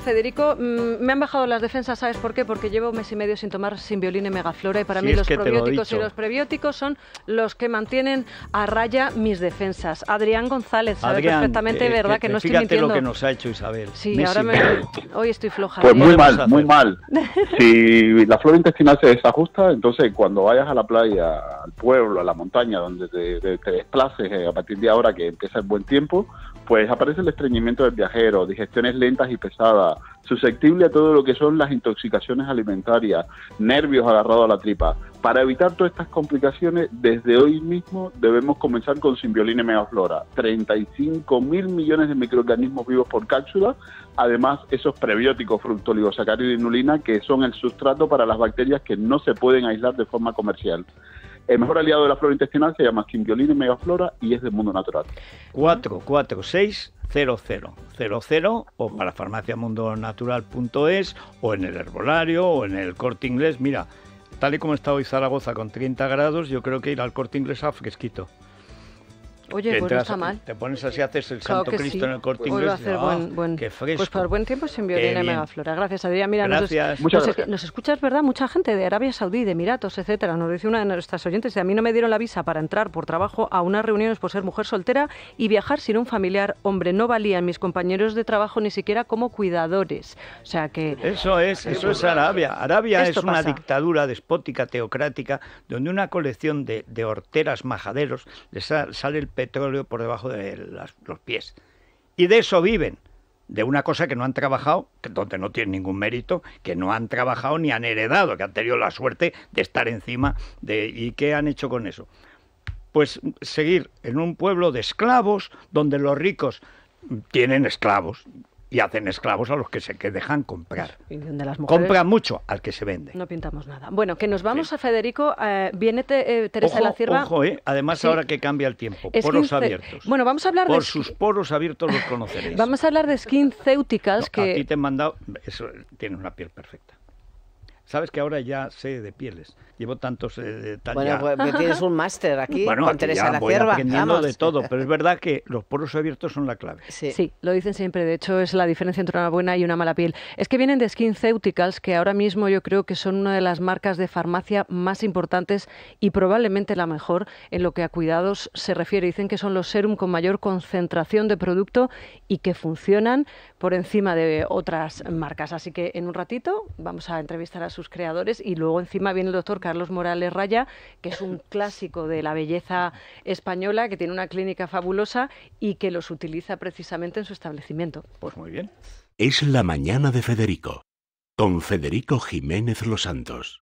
Federico, mm, me han bajado las defensas, ¿sabes por qué? Porque llevo un mes y medio sin tomar sin violín y megaflora y para mí los probióticos y los prebióticos son los que mantienen a raya mis defensas. Adrián González, sabe perfectamente, eh, ¿verdad? Eh, que, no estoy mintiendo. lo que nos ha hecho Sí, ahora me... hoy estoy floja. Pues muy mal, muy mal. si la flora intestinal se desajusta, entonces cuando vayas a la playa, al pueblo, a la montaña, donde te, desplaces eh, a partir de ahora que empieza el buen tiempo, pues aparece el estreñimiento del viajero, digestiones lentas y pesadas susceptible a todo lo que son las intoxicaciones alimentarias, nervios agarrados a la tripa. Para evitar todas estas complicaciones, desde hoy mismo debemos comenzar con Simbiolina megaflora 35 mil millones de microorganismos vivos por cápsula, además esos prebióticos fructoligosacáridos y inulina que son el sustrato para las bacterias que no se pueden aislar de forma comercial. El mejor aliado de la flora intestinal se llama Simbiolina Megaflora y es del mundo natural. 4, 4, 6 0000 o para farmaciamundonatural.es o en el herbolario o en el corte inglés. Mira, tal y como está hoy Zaragoza con 30 grados, yo creo que ir al corte inglés a fresquito. Oye, pues no está mal. Te pones así, haces el Santo Cristo en el corte pues inglés. ¡ah! Pues fresco. Pues por buen tiempo se envió a Megaflora. Gracias, Adrián. Mira, gracias. Nos, escuchas, ¿verdad? Mucha gente de Arabia Saudí, de Emiratos, etcétera. Nos dice una de nuestras oyentes, a mí no me dieron la visa para entrar por trabajo a unas reuniones por ser mujer soltera y viajar sin un familiar. Hombre, no valían mis compañeros de trabajo ni siquiera como cuidadores. O sea que... Eso es, eso es Arabia. Arabia es una dictadura despótica, teocrática, donde una colección de, de horteras majaderos les sale el petróleo por debajo de los pies. Y de eso viven, de una cosa que no han trabajado, que donde no tienen ningún mérito, que no han trabajado ni han heredado, que han tenido la suerte de estar encima de... ¿Y qué han hecho con eso? Pues seguir en un pueblo de esclavos, donde los ricos tienen esclavos, y hacen esclavos a los que se que dejan comprar. Compran mucho al que se vende. No pintamos nada. Bueno, que nos vamos a Federico. Eh, viene eh, Teresa de la Cierva. Ojo, eh. además ahora que cambia el tiempo. poros abiertos. Bueno, vamos a hablar Por sus poros abiertos los conoceréis. vamos a hablar de skin céuticas que... A ti te han mandado... Eso, tienes una piel perfecta. Sabes que ahora ya sé de pieles. Llevo tantos eh, Bueno, pues, pues tienes un máster aquí bueno, Teresa la aprendiendo de todo, pero es verdad que los poros abiertos son la clave. Sí. lo dicen siempre. De hecho, es la diferencia entre una buena y una mala piel. Es que vienen de Skin SkinCeuticals, que ahora mismo yo creo que son una de las marcas de farmacia más importantes y probablemente la mejor en lo que a cuidados se refiere. Dicen que son los serum con mayor concentración de producto y que funcionan por encima de otras marcas. Así que en un ratito vamos a entrevistar a su creadores. Y luego encima viene el doctor Carlos Morales Raya, que es un clásico de la belleza española, que tiene una clínica fabulosa y que los utiliza precisamente en su establecimiento. Pues muy bien. Es la mañana de Federico, con Federico Jiménez Los Santos.